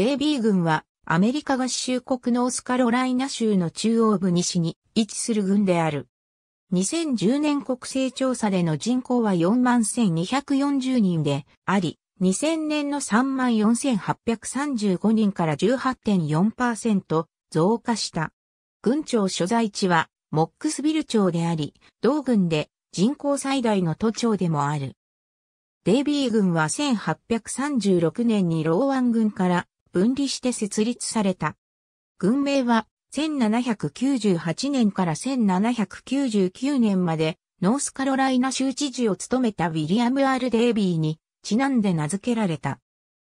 デービー軍はアメリカ合衆国ノースカロライナ州の中央部西に位置する軍である。2010年国勢調査での人口は41,240人であり、2000年の34,835人から18.4%増加した。郡庁所在地はモックスビル町であり、同軍で人口最大の都庁でもある。デイビー軍は1836年にローワン軍から分離して設立された。軍名は1798年から1799年までノースカロライナ州知事を務めたウィリアム・ R・ デイビーにちなんで名付けられた。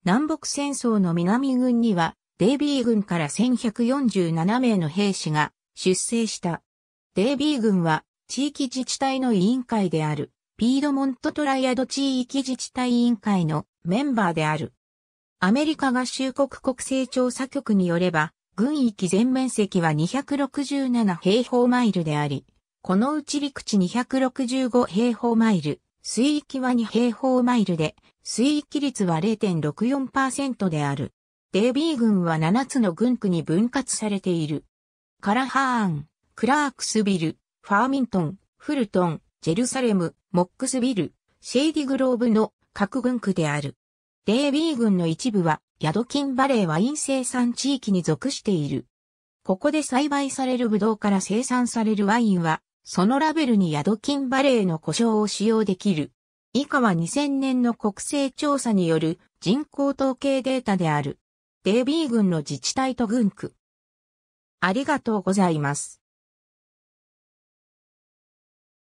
南北戦争の南軍にはデイビー軍から1147名の兵士が出征した。デイビー軍は地域自治体の委員会であるピードモントトライアド地域自治体委員会のメンバーである。アメリカ合衆国国勢調査局によれば、軍域全面積は267平方マイルであり、このうち陸地265平方マイル、水域は2平方マイルで、水域率は0.64%である。デービー軍は7つの軍区に分割されている。カラハーン、クラークスビル、ファーミントン、フルトン、ジェルサレム、モックスビル、シェイディグローブの各軍区である。デービー群の一部は、ヤドキンバレーワイン生産地域に属している。ここで栽培されるブドウから生産されるワインは、そのラベルにヤドキンバレーの故障を使用できる。以下は2000年の国勢調査による人口統計データである。デービー群の自治体と群区。ありがとうございます。